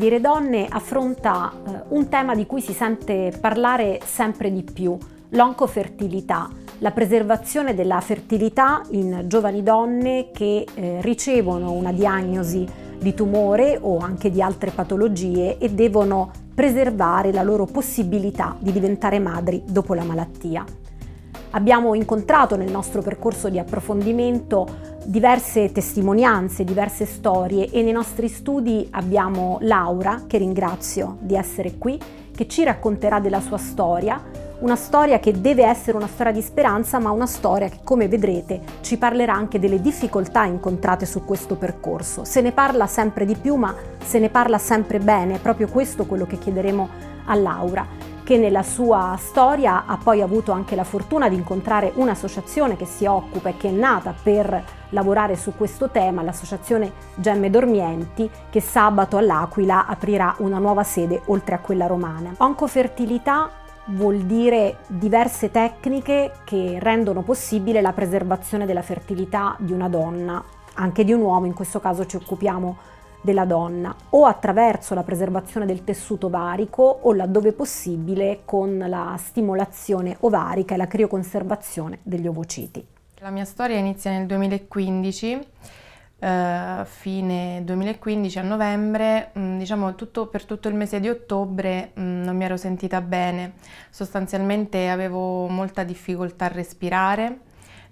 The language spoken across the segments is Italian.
dire donne affronta eh, un tema di cui si sente parlare sempre di più, l'oncofertilità, la preservazione della fertilità in giovani donne che eh, ricevono una diagnosi di tumore o anche di altre patologie e devono preservare la loro possibilità di diventare madri dopo la malattia. Abbiamo incontrato nel nostro percorso di approfondimento diverse testimonianze, diverse storie e nei nostri studi abbiamo Laura, che ringrazio di essere qui, che ci racconterà della sua storia, una storia che deve essere una storia di speranza, ma una storia che, come vedrete, ci parlerà anche delle difficoltà incontrate su questo percorso. Se ne parla sempre di più, ma se ne parla sempre bene, è proprio questo quello che chiederemo a Laura che nella sua storia ha poi avuto anche la fortuna di incontrare un'associazione che si occupa e che è nata per lavorare su questo tema, l'associazione Gemme Dormienti, che sabato all'Aquila aprirà una nuova sede oltre a quella romana. Oncofertilità vuol dire diverse tecniche che rendono possibile la preservazione della fertilità di una donna, anche di un uomo, in questo caso ci occupiamo di della donna o attraverso la preservazione del tessuto ovarico o laddove possibile con la stimolazione ovarica e la crioconservazione degli ovociti. La mia storia inizia nel 2015, eh, fine 2015 a novembre, mh, mm, diciamo tutto, per tutto il mese di ottobre mh, mm, non mi ero sentita bene, sostanzialmente avevo molta difficoltà a respirare,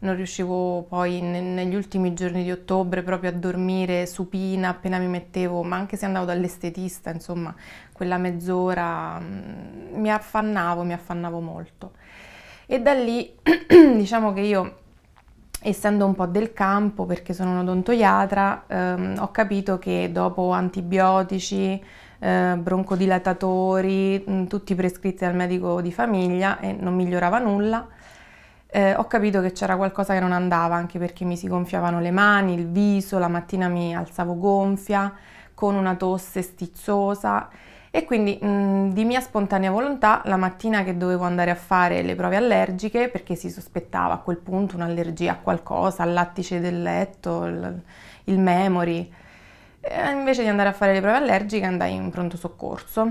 non riuscivo poi negli ultimi giorni di ottobre proprio a dormire supina appena mi mettevo, ma anche se andavo dall'estetista, insomma, quella mezz'ora mm, mi affannavo, mi affannavo molto. E da lì diciamo che io essendo un po' del campo perché sono un odontoiatra, ehm, ho capito che dopo antibiotici, eh, broncodilatatori, mh, mm, tutti prescritti dal medico di famiglia e non migliorava nulla, eh, ho capito che c'era qualcosa che non andava, anche perché mi si gonfiavano le mani, il viso, la mattina mi alzavo gonfia, con una tosse stizzosa e quindi mh, mm, di mia spontanea volontà la mattina che dovevo andare a fare le prove allergiche perché si sospettava a quel punto un'allergia a qualcosa, al lattice del letto, il, il memory, e invece di andare a fare le prove allergiche andai in pronto soccorso.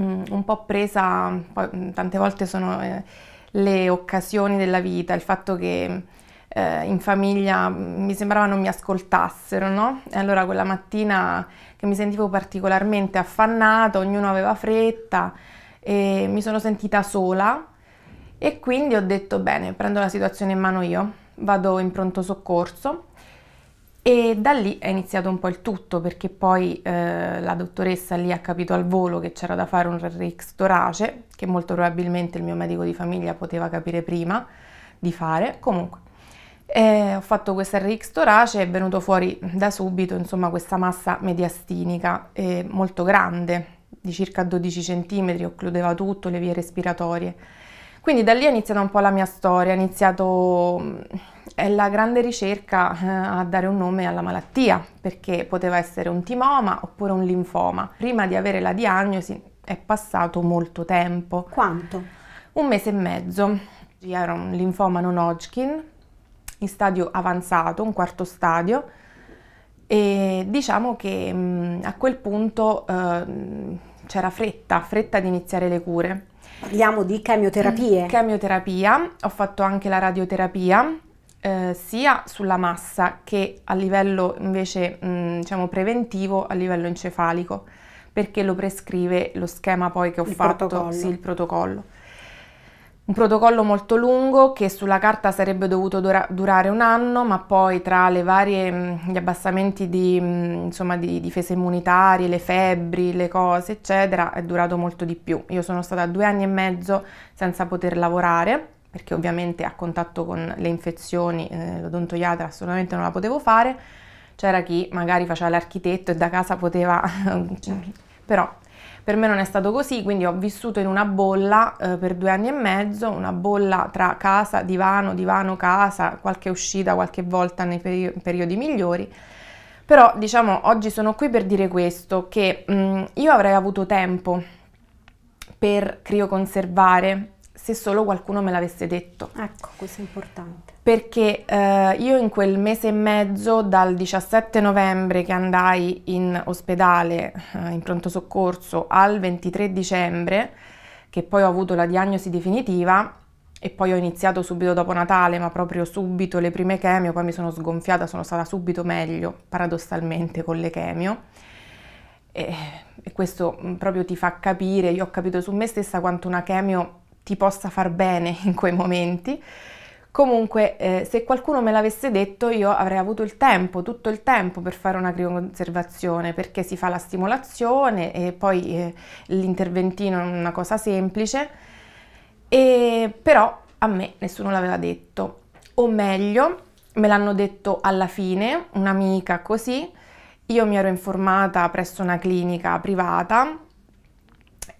Mm, un po' presa, mm, tante volte sono... Eh, le occasioni della vita, il fatto che eh, in famiglia mm, mi sembrava non mi ascoltassero, no? E allora quella mattina che mi sentivo particolarmente affannata, ognuno aveva fretta e mi sono sentita sola e quindi ho detto bene, prendo la situazione in mano io, vado in pronto soccorso e da lì è iniziato un po' il tutto perché poi eh, la dottoressa lì ha capito al volo che c'era da fare un Rex torace, che molto probabilmente il mio medico di famiglia poteva capire prima di fare. Comunque, eh, ho fatto questo Rex torace e è venuto fuori da subito insomma, questa massa mediastinica eh, molto grande, di circa 12 cm, occludeva tutto, le vie respiratorie. Quindi da lì è iniziata un po' la mia storia, è iniziato è la grande ricerca eh, a dare un nome alla malattia, perché poteva essere un timoma oppure un linfoma. Prima di avere la diagnosi è passato molto tempo. Quanto? Un mese e mezzo. Era un linfoma non Hodgkin, in stadio avanzato, un quarto stadio, e diciamo che mm, a quel punto eh, c'era fretta, fretta di iniziare le cure. Parliamo di chemioterapie. Mm, chemioterapia, ho fatto anche la radioterapia, eh, sia sulla massa che a livello invece mh, mm, diciamo preventivo, a livello encefalico, perché lo prescrive lo schema poi che ho il fatto, protocollo. sì, il protocollo un protocollo molto lungo che sulla carta sarebbe dovuto dura durare un anno, ma poi tra le varie, mm, gli abbassamenti di, mm, insomma, di difese immunitarie, le febbri, le cose, eccetera, è durato molto di più. Io sono stata due anni e mezzo senza poter lavorare perché ovviamente a contatto con le infezioni eh, l'odontoiatra assolutamente non la potevo fare, c'era chi magari faceva l'architetto e da casa poteva... Certo. però per me non è stato così, quindi ho vissuto in una bolla eh, per due anni e mezzo, una bolla tra casa, divano, divano, casa, qualche uscita qualche volta nei peri periodi migliori. Però diciamo oggi sono qui per dire questo, che mh, mm, io avrei avuto tempo per crioconservare, se solo qualcuno me l'avesse detto. Ecco, questo è importante. Perché eh, io in quel mese e mezzo, dal 17 novembre che andai in ospedale, eh, in pronto soccorso, al 23 dicembre, che poi ho avuto la diagnosi definitiva, e poi ho iniziato subito dopo Natale, ma proprio subito le prime chemio, poi mi sono sgonfiata, sono stata subito meglio, paradossalmente, con le chemio. E, e questo mm, proprio ti fa capire, io ho capito su me stessa quanto una chemio ti possa far bene in quei momenti. Comunque, eh, se qualcuno me l'avesse detto, io avrei avuto il tempo, tutto il tempo per fare una crioconservazione, perché si fa la stimolazione e poi eh, l'interventino è una cosa semplice, e, però a me nessuno l'aveva detto. O meglio, me l'hanno detto alla fine, un'amica così, io mi ero informata presso una clinica privata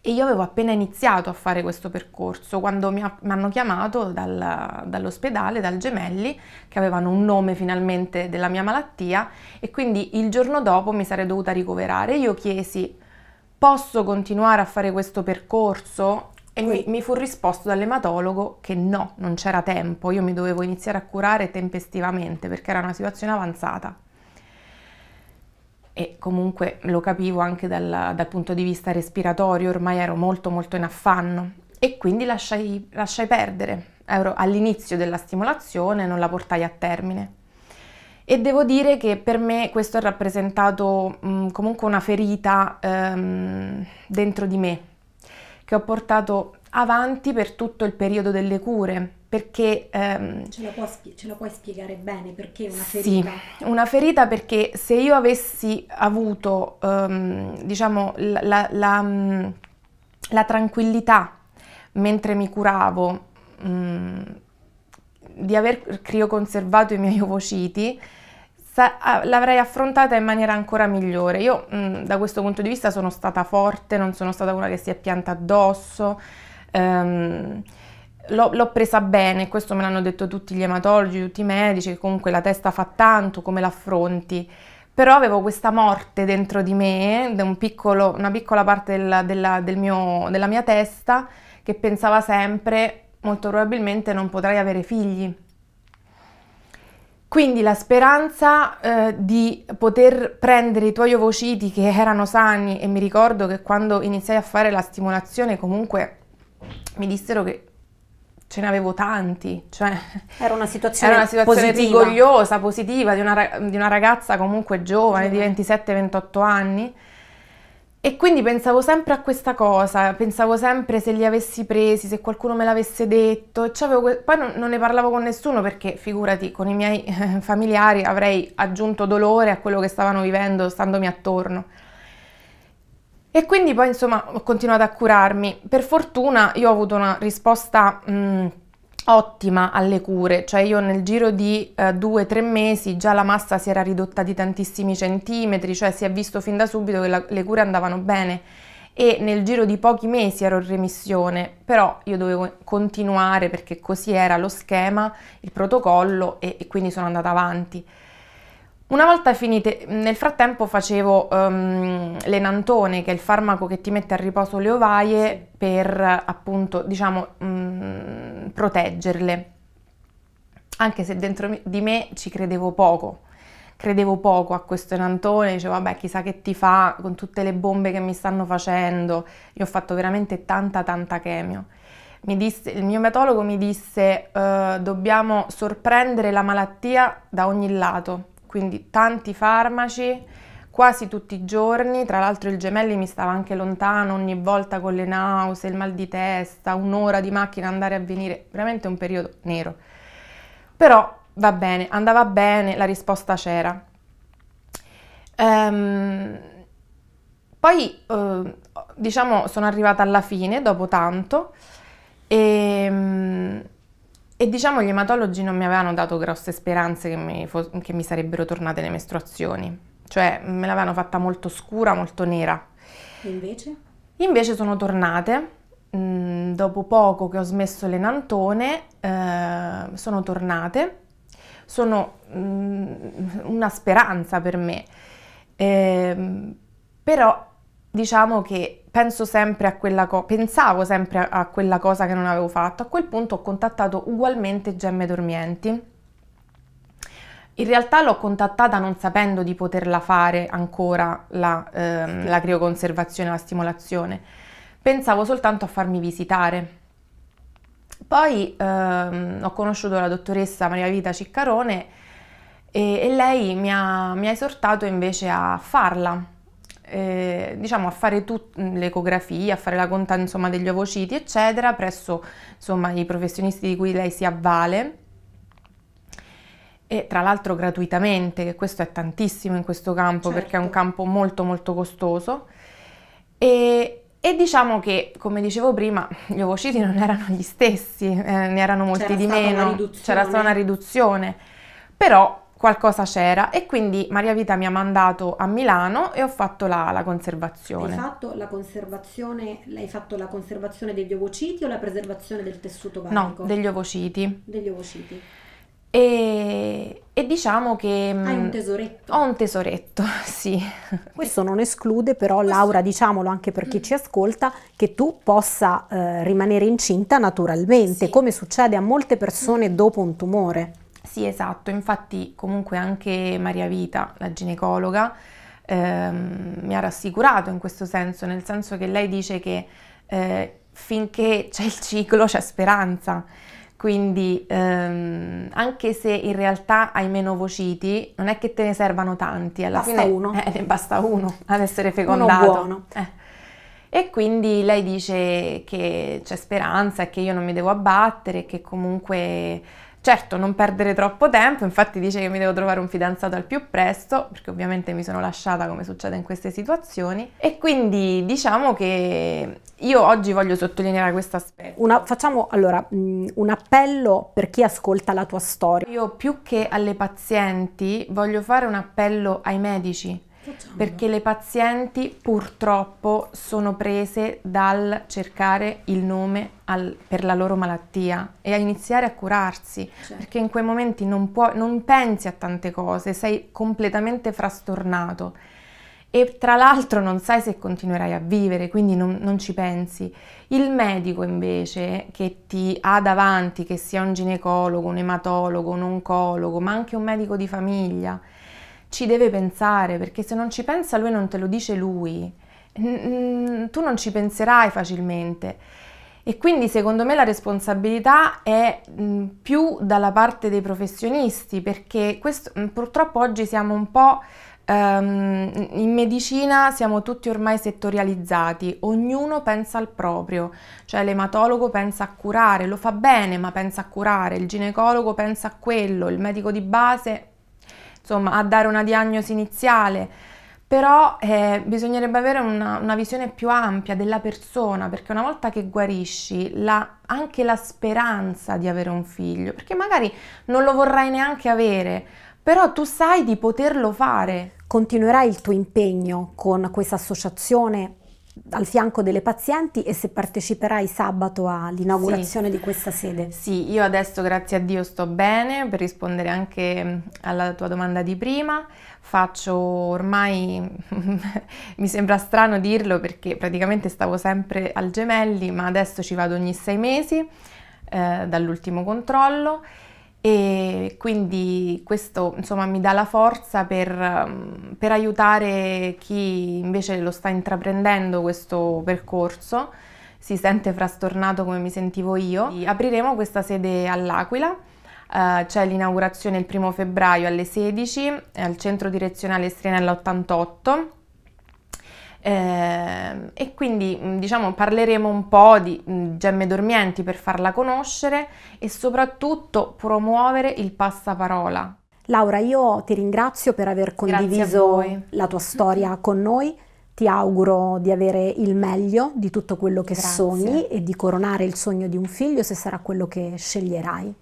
e io avevo appena iniziato a fare questo percorso quando mi, ha, mi hanno chiamato dal, dall'ospedale, dal Gemelli, che avevano un nome finalmente della mia malattia e quindi il giorno dopo mi sarei dovuta ricoverare. Io chiesi, posso continuare a fare questo percorso? E mi, mi fu risposto dall'ematologo che no, non c'era tempo, io mi dovevo iniziare a curare tempestivamente perché era una situazione avanzata e comunque lo capivo anche dal, dal, punto di vista respiratorio, ormai ero molto molto in affanno e quindi lasciai, lasciai perdere. Ero all'inizio della stimolazione, non la portai a termine. E devo dire che per me questo ha rappresentato mh, comunque una ferita ehm, dentro di me, che ho portato avanti per tutto il periodo delle cure, perché... Ehm, ce, la spie- ce, lo puoi spiegare bene perché una ferita? Sì, una ferita perché se io avessi avuto, ehm, diciamo, la, la, la, mm, la, tranquillità mentre mi curavo mh, mm, di aver crioconservato i miei ovociti, l'avrei affrontata in maniera ancora migliore. Io mh, mm, da questo punto di vista sono stata forte, non sono stata una che si è pianta addosso. Ehm, l'ho, presa bene, questo me l'hanno detto tutti gli ematologi, tutti i medici, che comunque la testa fa tanto, come l'affronti. Però avevo questa morte dentro di me, un piccolo, una piccola parte del, della, del mio, della mia testa, che pensava sempre, molto probabilmente non potrai avere figli. Quindi la speranza eh, di poter prendere i tuoi ovociti che erano sani e mi ricordo che quando iniziai a fare la stimolazione comunque mi dissero che ce ne avevo tanti, cioè era una situazione, era una situazione positiva. rigogliosa, positiva, di una, di una, ragazza comunque giovane, sì. di 27-28 anni. E quindi pensavo sempre a questa cosa, pensavo sempre se li avessi presi, se qualcuno me l'avesse detto, poi non, non, ne parlavo con nessuno perché figurati, con i miei familiari avrei aggiunto dolore a quello che stavano vivendo standomi attorno. E quindi poi insomma ho continuato a curarmi. Per fortuna io ho avuto una risposta mh, ottima alle cure, cioè io nel giro di eh, due o tre mesi già la massa si era ridotta di tantissimi centimetri, cioè si è visto fin da subito che la, le cure andavano bene e nel giro di pochi mesi ero in remissione, però io dovevo continuare perché così era lo schema, il protocollo e, e quindi sono andata avanti. Una volta finite, nel frattempo facevo um, ehm, l'enantone, che è il farmaco che ti mette a riposo le ovaie per appunto, diciamo, um, proteggerle. Anche se dentro di me ci credevo poco. Credevo poco a questo enantone, dicevo vabbè chissà che ti fa con tutte le bombe che mi stanno facendo. Io ho fatto veramente tanta tanta chemio. Mi disse, il mio metologo mi disse uh, dobbiamo sorprendere la malattia da ogni lato quindi tanti farmaci quasi tutti i giorni, tra l'altro il gemelli mi stava anche lontano ogni volta con le nausee, il mal di testa, un'ora di macchina andare a venire, veramente un periodo nero. Però va bene, andava bene, la risposta c'era. Ehm, poi eh, diciamo sono arrivata alla fine dopo tanto e ehm, e diciamo gli ematologi non mi avevano dato grosse speranze che mi, che mi sarebbero tornate le mestruazioni, cioè me l'avevano fatta molto scura, molto nera. E invece? Invece sono tornate, mm, dopo poco che ho smesso l'enantone, eh, sono tornate, sono mh, mm, una speranza per me, eh, però diciamo che penso sempre a quella co- pensavo sempre a, quella cosa che non avevo fatto. A quel punto ho contattato ugualmente Gemme Dormienti. In realtà l'ho contattata non sapendo di poterla fare ancora la, ehm, la crioconservazione, la stimolazione. Pensavo soltanto a farmi visitare. Poi ehm, ho conosciuto la dottoressa Maria Vita Ciccarone e, e lei mi ha, mi ha esortato invece a farla eh, diciamo, a fare tut- mm, l'ecografia, a fare la conta insomma, degli ovociti, eccetera, presso insomma, i professionisti di cui lei si avvale. E tra l'altro gratuitamente, che questo è tantissimo in questo campo certo. perché è un certo. campo molto molto costoso. E, e, diciamo che, come dicevo prima, gli ovociti non erano gli stessi, eh, ne erano molti C'era di meno. C'era stata una riduzione. Però qualcosa c'era e quindi Maria Vita mi ha mandato a Milano e ho fatto la, la conservazione. Hai fatto la conservazione, l'hai fatto la conservazione degli ovociti o la preservazione del tessuto vanico? No, degli ovociti. Degli ovociti. E, e, diciamo che... Mm, Hai un tesoretto. Ho un tesoretto, sì. Questo non esclude però, Questo... Laura, diciamolo anche per chi mm. ci ascolta, che tu possa eh, rimanere incinta naturalmente, sì. come succede a molte persone mm. dopo un tumore. Sì, esatto, infatti comunque anche Maria Vita, la ginecologa, ehm, mi ha rassicurato in questo senso, nel senso che lei dice che eh, finché c'è il ciclo c'è speranza, quindi ehm, anche se in realtà hai meno vociti, non è che te ne servano tanti, alla basta fine uno. Eh, ne basta uno ad essere fecondato. Uno buono. Eh. E quindi lei dice che c'è speranza, che io non mi devo abbattere, che comunque Certo, non perdere troppo tempo, infatti dice che mi devo trovare un fidanzato al più presto, perché ovviamente mi sono lasciata come succede in queste situazioni, e quindi diciamo che io oggi voglio sottolineare questo aspetto. Una, facciamo allora mm, un appello per chi ascolta la tua storia. Io più che alle pazienti voglio fare un appello ai medici perché le pazienti purtroppo sono prese dal cercare il nome al, per la loro malattia e a iniziare a curarsi, certo. perché in quei momenti non, puoi, non pensi a tante cose, sei completamente frastornato e tra l'altro non sai se continuerai a vivere, quindi non, non, ci pensi. Il medico invece che ti ha davanti, che sia un ginecologo, un ematologo, un oncologo, ma anche un medico di famiglia, ci deve pensare, perché se non ci pensa lui non te lo dice lui, tu non ci penserai facilmente. E quindi secondo me la responsabilità è più dalla parte dei professionisti, perché questo, purtroppo oggi siamo un po' ehm, in medicina siamo tutti ormai settorializzati, ognuno pensa al proprio, cioè l'ematologo pensa a curare, lo fa bene ma pensa a curare, il ginecologo pensa a quello, il medico di base insomma, a dare una diagnosi iniziale, però eh, bisognerebbe avere una, una, visione più ampia della persona, perché una volta che guarisci, la, anche la speranza di avere un figlio, perché magari non lo vorrai neanche avere, però tu sai di poterlo fare. Continuerai il tuo impegno con questa associazione al fianco delle pazienti e se parteciperai sabato all'inaugurazione sì. di questa sede. Sì, io adesso grazie a Dio sto bene, per rispondere anche mm, alla tua domanda di prima, faccio ormai, mi sembra strano dirlo perché praticamente stavo sempre al Gemelli, ma adesso ci vado ogni sei mesi eh, dall'ultimo controllo e quindi questo insomma mi dà la forza per, ehm, per aiutare chi invece lo sta intraprendendo questo percorso si sente frastornato come mi sentivo io. Apriremo questa sede all'Aquila, eh, c'è l'inaugurazione il primo febbraio alle 16 al centro direzionale Strianella 88 eh, e quindi diciamo parleremo un po' di gemme dormienti per farla conoscere e soprattutto promuovere il passaparola. Laura, io ti ringrazio per aver condiviso la tua storia con noi. Ti auguro di avere il meglio di tutto quello che Grazie. sogni e di coronare il sogno di un figlio se sarà quello che sceglierai.